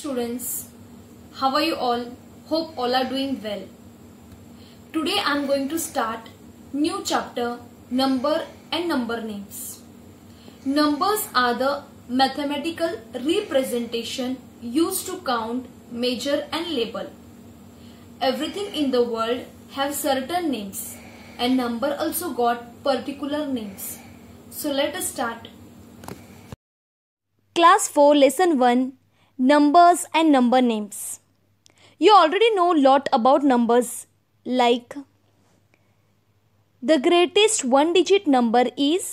students how are you all hope all are doing well today i'm going to start new chapter number and number names numbers are the mathematical representation used to count measure and label everything in the world have certain names and number also got particular names so let us start class 4 lesson 1 numbers and number names you already know lot about numbers like the greatest one digit number is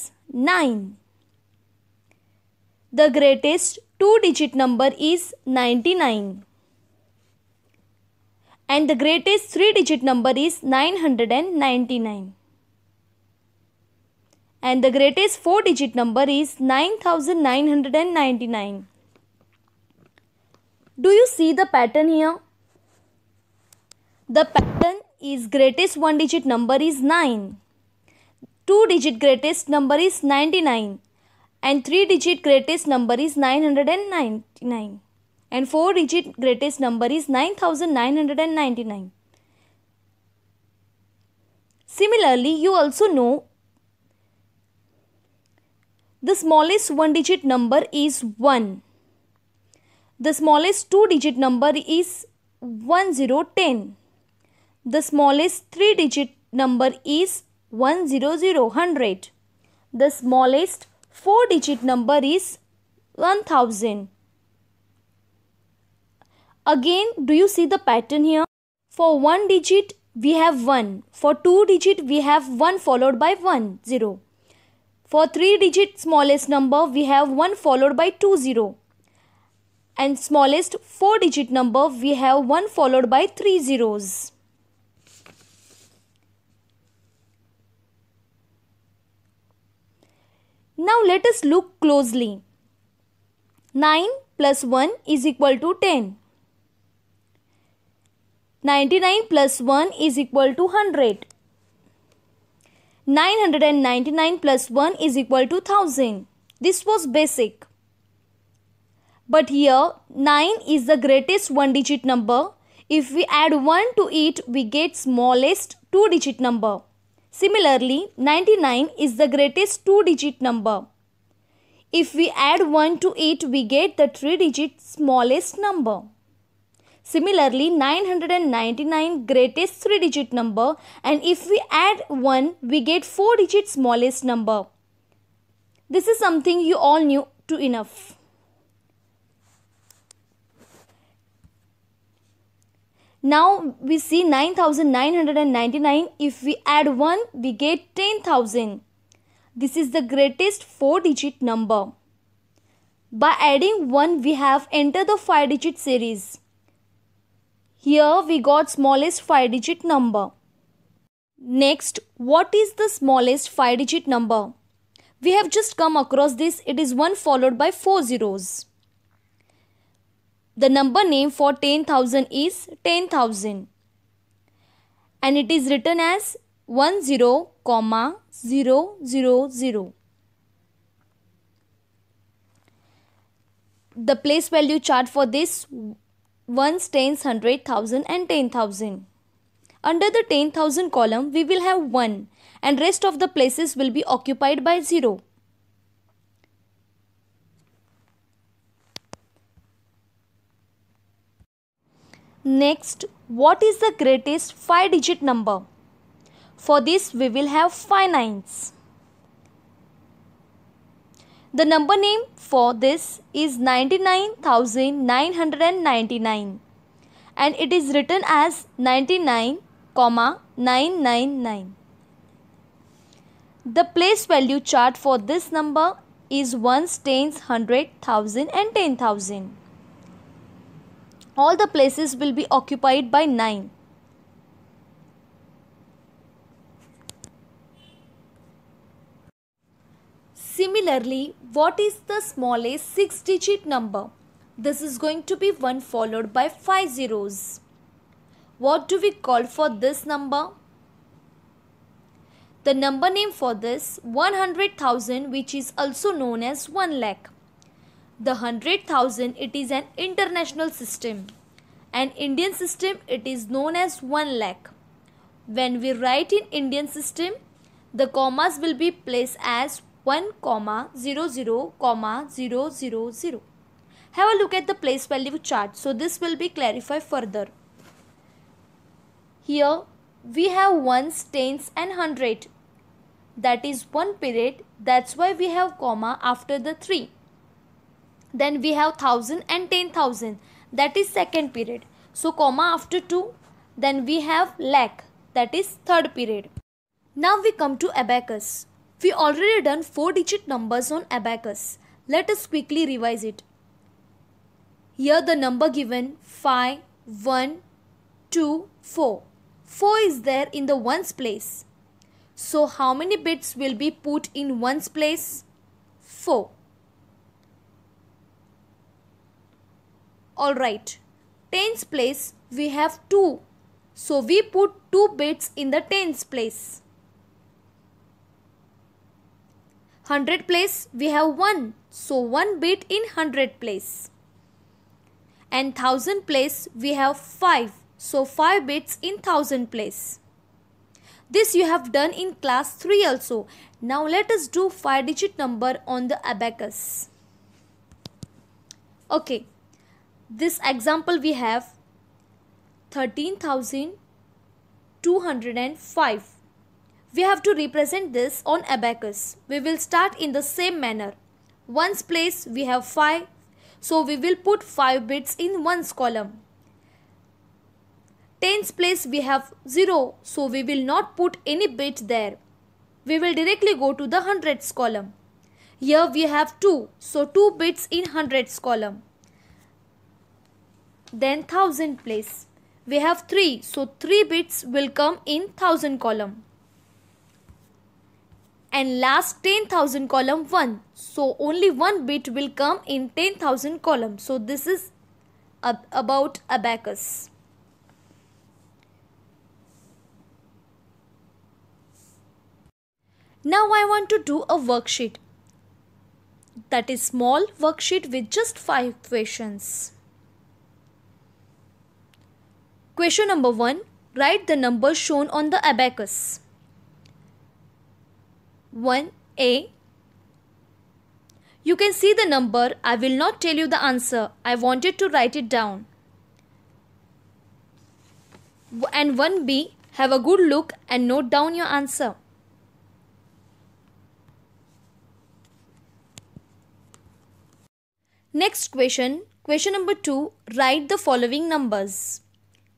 9 the greatest two digit number is 99 and the greatest three digit number is 999 and the greatest four digit number is 9999 do you see the pattern here? The pattern is greatest one digit number is 9. Two digit greatest number is 99 and three digit greatest number is 999 and four digit greatest number is 9999. Similarly, you also know the smallest one digit number is 1 the smallest two digit number is 1010. The smallest three digit number is 100. The smallest four digit number is 1000. Again, do you see the pattern here? For one digit, we have 1. For two digit, we have 1 followed by 1, 0. For three digit smallest number, we have 1 followed by 2, 0 and smallest 4 digit number we have 1 followed by 3 zeros. Now let us look closely. 9 plus 1 is equal to 10. 99 plus 1 is equal to 100. 999 plus 1 is equal to 1000. This was basic. But here 9 is the greatest one digit number. If we add 1 to it, we get smallest two digit number. Similarly, 99 is the greatest two digit number. If we add 1 to it, we get the three digit smallest number. Similarly, 999 greatest three digit number and if we add 1, we get four digit smallest number. This is something you all knew to enough. Now we see 9999. If we add 1, we get 10,000. This is the greatest 4 digit number. By adding 1, we have entered the 5 digit series. Here we got smallest 5 digit number. Next, what is the smallest 5 digit number? We have just come across this. It is 1 followed by 4 zeros. The number name for 10,000 is 10,000 and it is written as 10, comma 000. The place value chart for this ones, and and ten thousand. Under the 10,000 column, we will have 1 and rest of the places will be occupied by 0. Next, what is the greatest 5 digit number? For this, we will have 5 nines. The number name for this is 99,999 and it is written as 99,999. The place value chart for this number is 1s, 10s, 100, 1000 and 10,000 all the places will be occupied by 9. Similarly, what is the smallest 6 digit number? This is going to be 1 followed by 5 zeros. What do we call for this number? The number name for this 100,000 which is also known as 1 lakh the 100,000 it is an international system. An Indian system it is known as 1 lakh. When we write in Indian system the commas will be placed as 1 comma 0 0 comma 0 0. Have a look at the place value chart so this will be clarified further. Here we have ones, tens and hundred. That is one period that's why we have comma after the three then we have 1000 and 10000 that is second period so comma after 2 then we have lakh that is third period now we come to abacus we already done four digit numbers on abacus let us quickly revise it here the number given 5 1 2 4 4 is there in the ones place so how many bits will be put in ones place 4 Alright, tens place we have 2. So we put 2 bits in the tens place. 100 place we have 1. So 1 bit in 100 place. And 1000 place we have 5. So 5 bits in 1000 place. This you have done in class 3 also. Now let us do 5 digit number on the abacus. Okay this example we have 13205 we have to represent this on abacus we will start in the same manner ones place we have 5 so we will put 5 bits in ones column tens place we have 0 so we will not put any bit there we will directly go to the hundreds column here we have 2 so 2 bits in hundreds column then thousand place. We have 3 so 3 bits will come in thousand column. And last 10,000 column 1 so only 1 bit will come in 10,000 column. So this is ab about abacus. Now I want to do a worksheet that is small worksheet with just 5 questions. Question number 1. Write the numbers shown on the abacus. 1a. You can see the number. I will not tell you the answer. I wanted to write it down. And 1b. Have a good look and note down your answer. Next question, question number 2, write the following numbers.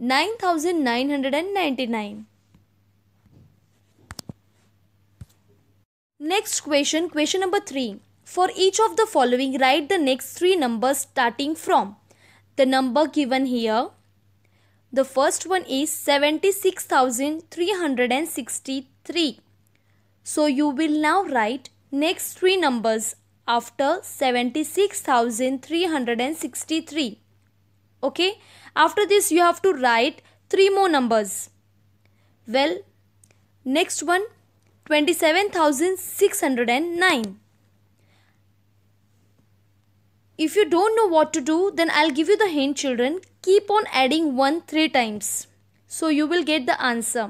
9999. Next question, question number 3. For each of the following, write the next three numbers starting from the number given here. The first one is 76,363. So you will now write next three numbers after 76,363. Okay, after this, you have to write three more numbers. Well, next one 27,609. If you don't know what to do, then I'll give you the hint, children. Keep on adding 1 3 times. So you will get the answer.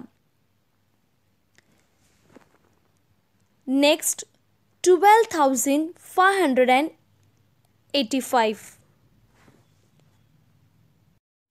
Next, 12,585.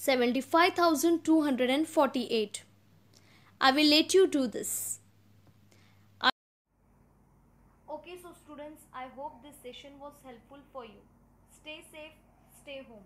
75,248. I will let you do this. Okay, so students, I hope this session was helpful for you. Stay safe, stay home.